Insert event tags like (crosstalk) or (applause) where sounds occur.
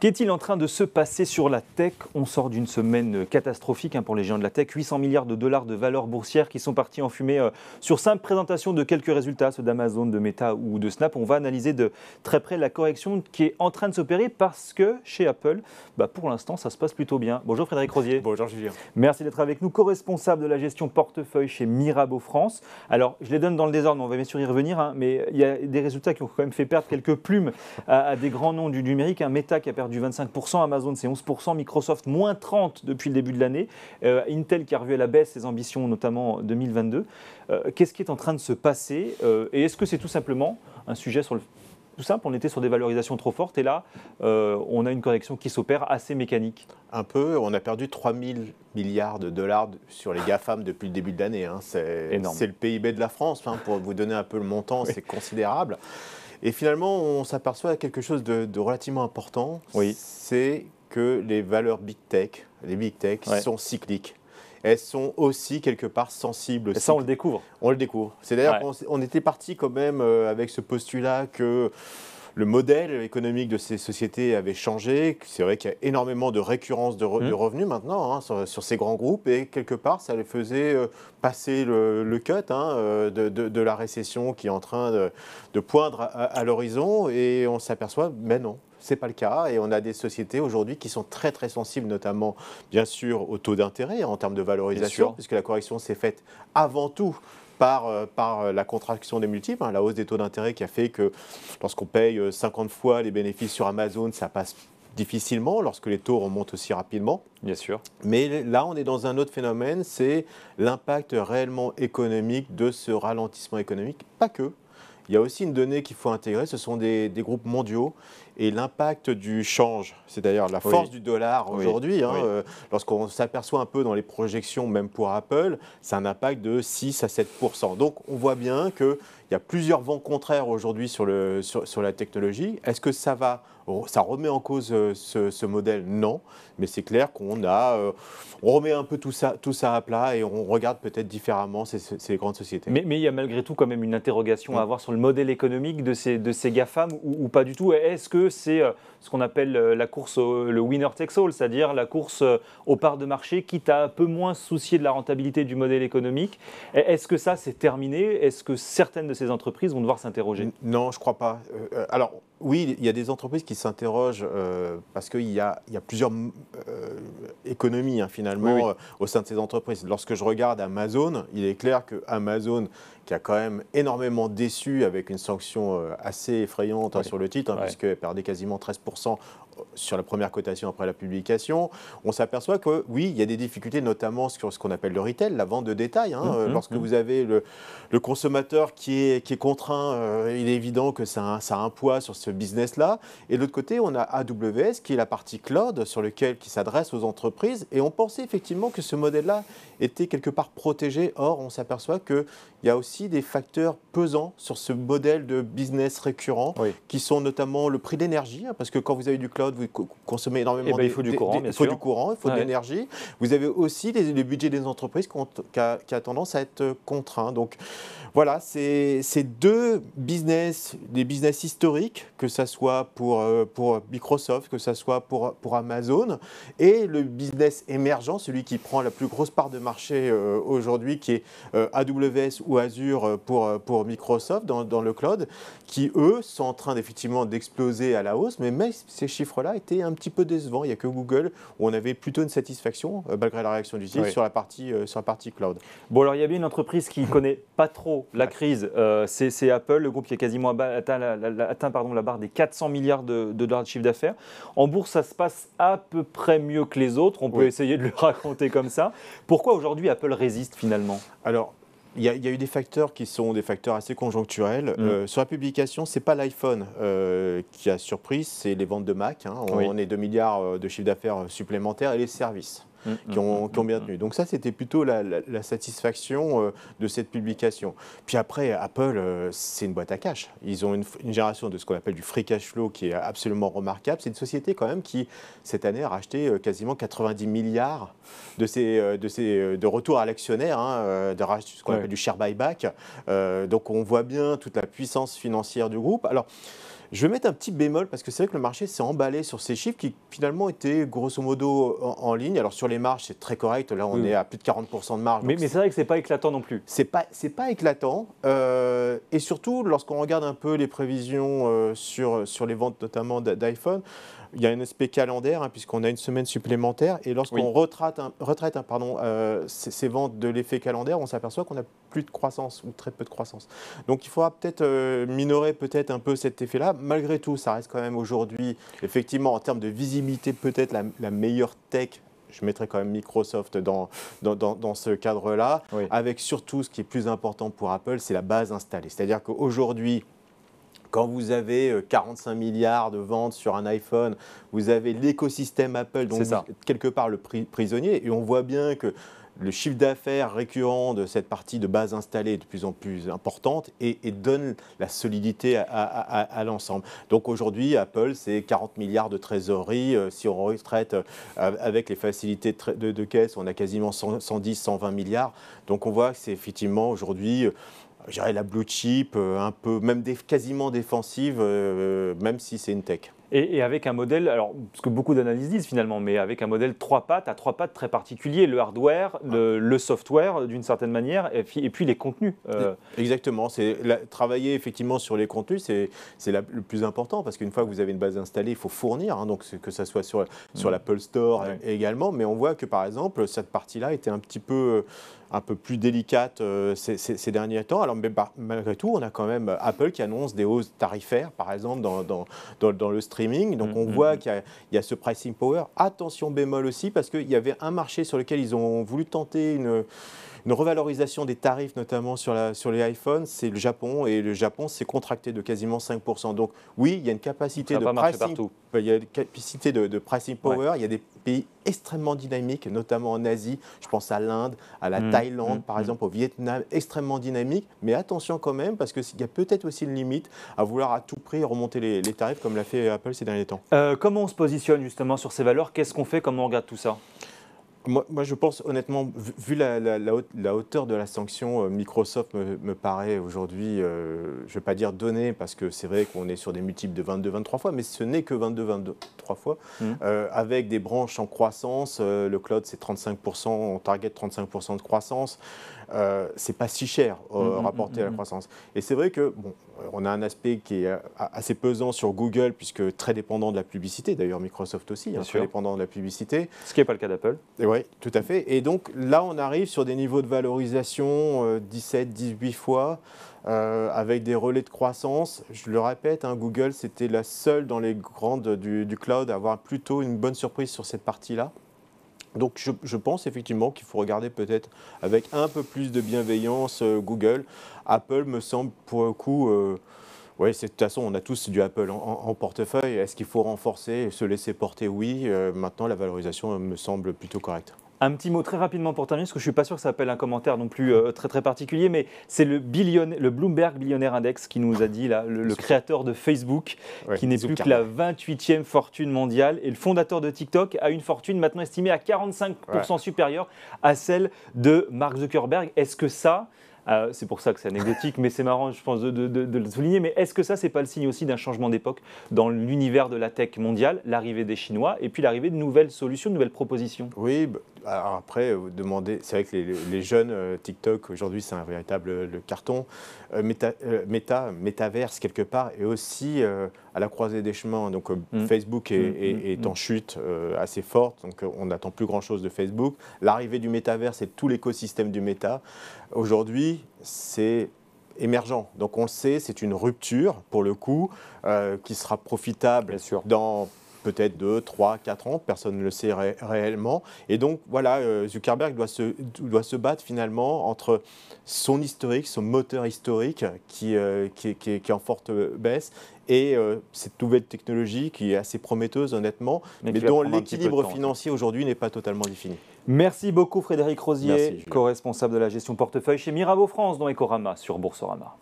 Qu'est-il en train de se passer sur la tech On sort d'une semaine catastrophique hein, pour les gens de la tech. 800 milliards de dollars de valeurs boursière qui sont partis en fumée euh, sur simple présentation de quelques résultats, ceux d'Amazon, de Meta ou de Snap. On va analyser de très près la correction qui est en train de s'opérer parce que chez Apple, bah, pour l'instant, ça se passe plutôt bien. Bonjour Frédéric Rosier. Bonjour Julien. Merci d'être avec nous, co-responsable de la gestion portefeuille chez Mirabeau France. Alors, je les donne dans le désordre, on va bien sûr y revenir, hein. mais il y a des résultats qui ont quand même fait perdre quelques plumes à, des grands noms du numérique. Hein. Meta qui a perdu du 25%, Amazon c'est 11%, Microsoft moins 30% depuis le début de l'année, euh, Intel qui a revu à la baisse ses ambitions, notamment 2022. Euh, qu'est-ce qui est en train de se passer euh, Et est-ce que c'est tout simplement un sujet sur le... Tout simple, on était sur des valorisations trop fortes et là, on a une correction qui s'opère assez mécanique. Un peu, on a perdu 3000 milliards de dollars sur les GAFAM depuis le début de l'année. Hein. C'est le PIB de la France, hein, pour vous donner un peu le montant, c'est considérable. Et finalement, on s'aperçoit quelque chose de, relativement important. Oui. C'est que les valeurs big tech, les big tech sont cycliques. Elles sont aussi quelque part sensibles. Et ça, on le découvre. On le découvre. C'est d'ailleurs on était parti quand même euh, avec ce postulat que le modèle économique de ces sociétés avait changé. C'est vrai qu'il y a énormément de récurrence de, mmh. revenus maintenant hein, sur, ces grands groupes et quelque part, ça les faisait euh, passer le, cut hein, euh, de, la récession qui est en train de, poindre à, l'horizon et on s'aperçoit, mais ben non, c'est pas le cas et on a des sociétés aujourd'hui qui sont très très sensibles, notamment bien sûr au taux d'intérêt en termes de valorisation, puisque la correction s'est faite avant tout par, euh, euh, la contraction des multiples, hein, la hausse des taux d'intérêt qui a fait que lorsqu'on paye 50 euh, fois les bénéfices sur Amazon, ça passe difficilement lorsque les taux remontent aussi rapidement. Bien sûr. Mais là, on est dans un autre phénomène, c'est l'impact réellement économique de ce ralentissement économique. Pas que. Il y a aussi une donnée qu'il faut intégrer, ce sont des groupes mondiaux et l'impact du change. C'est d'ailleurs la force du dollar aujourd'hui. Hein, euh, lorsqu'on s'aperçoit un peu dans les projections, même pour Apple, c'est un impact de 6 à 7 Donc on voit bien qu'il y a plusieurs vents contraires aujourd'hui sur, sur, la technologie. Est-ce que ça va ça remet en cause euh, ce, modèle Non, mais c'est clair qu'on a, euh, remet un peu tout ça, tout ça à plat et on regarde peut-être différemment ces, grandes sociétés. Mais, il y a malgré tout quand même une interrogation à hein avoir sur le modèle économique de ces, de ces GAFAM ou, ou pas du tout. Est-ce que c'est euh, ce qu'on appelle euh, la course au, euh, le winner takes all, c'est-à-dire la course aux parts de marché, quitte à un peu moins soucier de la rentabilité du modèle économique. E, est-ce que ça, c'est terminé Est-ce que certaines de ces entreprises vont devoir s'interroger Non, je ne crois pas. alors, oui, il y a des entreprises qui s'interrogent parce qu'il y a, plusieurs économies hein, finalement au sein de ces entreprises. Lorsque je regarde Amazon, il est clair que Amazon qui a quand même énormément déçu avec une sanction euh, assez effrayante hein, sur le titre, hein, puisqu'elle perdait quasiment 13% euh, sur la première cotation après la publication, on s'aperçoit que oui, il y a des difficultés, notamment sur ce qu'on appelle le retail, la vente de détail. Hein, hum, euh, hum, lorsque hum. vous avez le, consommateur qui est, qui est contraint, il est évident que ça a, ça un poids sur ce business-là. Et de l'autre côté, on a AWS, qui est la partie cloud, sur lequel qui s'adresse aux entreprises. Et on pensait effectivement que ce modèle-là était quelque part protégé. Or, on s'aperçoit qu'il y a aussi des facteurs pesants sur ce modèle de business récurrent, qui sont notamment le prix d'énergie, hein, parce que quand vous avez du cloud, vous consommez énormément eh ben, Il faut du courant, du courant, il faut de ah l'énergie. Vous avez aussi les, le budget des entreprises qui, a, tendance à être euh, contraint. Donc voilà, c'est deux business, des business historiques, que ça soit pour, euh, pour Microsoft, que ça soit pour, pour Amazon, et le business émergent, celui qui prend la plus grosse part de marché euh, aujourd'hui, qui est AWS ou Azure euh, pour, euh, pour Microsoft dans, le cloud, qui eux sont en train effectivement d'exploser à la hausse, mais même ces chiffres-là étaient un petit peu décevants. Il n'y a que Google où on avait plutôt une satisfaction, euh, malgré la réaction du site, sur, la partie, sur la partie cloud. Bon, alors il y a bien une entreprise qui ne connaît pas trop la crise, c'est Apple, le groupe qui a quasiment atteint la, pardon, la barre des 400 milliards de, dollars de chiffre d'affaires. En bourse, ça se passe à peu près mieux que les autres. On peut essayer de le (laughs) raconter comme ça. Pourquoi aujourd'hui Apple résiste finalement Alors, il y, a, eu des facteurs qui sont des facteurs assez conjoncturels. Mm. Euh, sur la publication, ce n'est pas l'iPhone euh, qui a surpris, c'est les ventes de Mac. Hein. On, on, est 2 milliards euh, de chiffre d'affaires supplémentaires et les services qui, ont, qui, bien tenu. Donc ça, c'était plutôt la, satisfaction euh, de cette publication. Puis après, Apple, euh, c'est une boîte à cash. Ils ont une, génération de ce qu'on appelle du free cash flow qui est absolument remarquable. C'est une société quand même qui, cette année, a racheté euh, quasiment 90 milliards de, ses, de, de retour à l'actionnaire, hein, de ce qu'on appelle du share buyback. donc on voit bien toute la puissance financière du groupe. Alors, je vais mettre un petit bémol parce que c'est vrai que le marché s'est emballé sur ces chiffres qui finalement étaient grosso modo en, ligne. Alors sur les marges, c'est très correct. Là, on hmm. est à plus de 40% de marge. Mais, c'est vrai que c'est pas éclatant non plus. C'est pas c'est pas éclatant. Euh, et surtout, lorsqu'on regarde un peu les prévisions euh, sur sur les ventes notamment d'iPhone, il y a un aspect calendaire hein, puisqu'on a une semaine supplémentaire. Et lorsqu'on retraite, un, retraite un, pardon, euh, ces, ces, ventes de l'effet calendaire, on s'aperçoit qu'on a plus de croissance ou très peu de croissance. Donc il faudra peut-être minorer peut-être un peu cet effet-là malgré tout, ça reste quand même aujourd'hui, effectivement, en termes de visibilité, peut-être la, meilleure tech je mettrai quand même Microsoft dans, dans, dans, ce cadre-là, avec surtout ce qui est plus important pour Apple, c'est la base installée. C'est-à-dire qu'aujourd'hui, quand vous avez 45 euh, milliards de ventes sur un iPhone, vous avez l'écosystème Apple, donc quelque part le prisonnier, et on voit bien que le chiffre d'affaires récurrent de cette partie de base installée est de plus en plus importante et, donne la solidité à, l'ensemble. Donc aujourd'hui, Apple, c'est 40 milliards de trésorerie. Euh, si on retraite euh, avec les facilités de, caisse, on a quasiment 110, 120 milliards. Donc on voit que c'est effectivement aujourd'hui euh, la blue chip, un peu même quasiment défensive, même si c'est une tech. Et, avec un modèle, alors ce que beaucoup d'analyses disent finalement, mais avec un modèle trois pattes, à trois pattes très particulier, le hardware, ah. le, software d'une certaine manière, et puis, les contenus. Euh. Exactement, c'est travailler effectivement sur les contenus, c'est le plus important, parce qu'une fois que vous avez une base installée, il faut fournir, hein, donc que ça soit sur, sur mm. l'Apple Store également, mais on voit que par exemple, cette partie-là était un petit peu un peu plus délicate euh, ces, derniers temps. Alors, mais malgré tout, on a quand même euh, Apple qui annonce des hausses tarifaires, par exemple, dans, dans, le streaming. Donc, on mm, mm, voit mm. qu'il y, y, a ce pricing power. Attention bémol aussi, parce qu'il y avait un marché sur lequel ils ont voulu tenter une une revalorisation des tarifs, notamment sur, la, sur les iPhones, c'est le Japon, et le Japon s'est contracté de quasiment 5%. Donc oui, il y a une capacité, de pricing, il y a une capacité de, pricing power, il y a des pays extrêmement dynamiques, notamment en Asie, je pense à l'Inde, à la mmh, Thaïlande, mmh, par mmh. exemple au Vietnam, extrêmement dynamique, mais attention quand même, parce qu'il y a peut-être aussi une limite à vouloir à tout prix remonter les, tarifs comme l'a fait Apple ces derniers temps. Euh, comment on se positionne justement sur ces valeurs Qu'est-ce qu'on fait Comment on regarde tout ça moi, je pense honnêtement, vu la, la, hauteur de la sanction, euh, Microsoft me, paraît aujourd'hui, euh, je ne vais pas dire donnée, parce que c'est vrai qu'on est sur des multiples de 22-23 fois, mais ce n'est que 22-23 fois, mmh. euh, avec des branches en croissance. le cloud, c'est 35%, on target 35% de croissance. Euh, c'est pas si cher euh, mm, mm, mm, rapporté à la croissance. Et c'est vrai que bon, euh, on a un aspect qui est assez pesant sur Google puisque très dépendant de la publicité. D'ailleurs, Microsoft aussi, hein, très dépendant de la publicité. Ce qui n'est pas le cas d'Apple. Oui, tout à fait. Et donc là, on arrive sur des niveaux de valorisation 17, 18 fois. avec des relais de croissance. Je le répète, hein, Google, c'était la seule dans les grandes du cloud à avoir plutôt une bonne surprise sur cette partie-là. Donc je, pense effectivement qu'il faut regarder peut-être avec un peu plus de bienveillance euh, Google. Apple me semble pour le coup... Euh, oui, de toute façon, on a tous du Apple en, portefeuille. Est-ce qu'il faut renforcer, se laisser porter Oui. Euh, maintenant, la valorisation me semble plutôt correcte. Un petit mot très rapidement pour terminer, parce que je ne suis pas sûr que ça appelle un commentaire non plus euh, très très particulier, mais c'est le, le Bloomberg Billionaire Index qui nous a dit, le, créateur de Facebook, qui n'est plus que la 28e fortune mondiale, et le fondateur de TikTok a une fortune maintenant estimée à 45% supérieure à celle de Mark Zuckerberg. Est-ce que ça, euh, c'est pour ça que c'est anecdotique, mais c'est marrant, je pense, de, le souligner. Mais est-ce que ça, c'est pas le signe aussi d'un changement d'époque dans l'univers de la tech mondiale, l'arrivée des Chinois et puis l'arrivée de nouvelles solutions, de nouvelles propositions bah, euh, après, vous euh, demandez, c'est vrai que les, jeunes, euh, TikTok aujourd'hui c'est un véritable le carton, méta, métaverse quelque part, et aussi à la croisée des chemins. Donc mm. Facebook est, mm, mm, en chute assez forte, donc on n'attend plus grand-chose de Facebook. L'arrivée du métaverse et tout l'écosystème du méta, aujourd'hui c'est émergent. Donc on le sait, c'est une rupture pour le coup qui sera profitable Bien dans peut-être 2, 3, 4 ans, personne ne le sait réellement. Et donc voilà, euh, Zuckerberg doit se, doit se battre finalement entre son historique, son moteur historique qui, euh, qui, est en forte baisse et euh, cette nouvelle technologie qui est assez prometteuse honnêtement, mais, dont l'équilibre financier aujourd'hui n'est pas totalement défini. Merci beaucoup Frédéric Rosier, co-responsable de la gestion portefeuille chez Mirabeau France dans Ecorama sur Boursorama.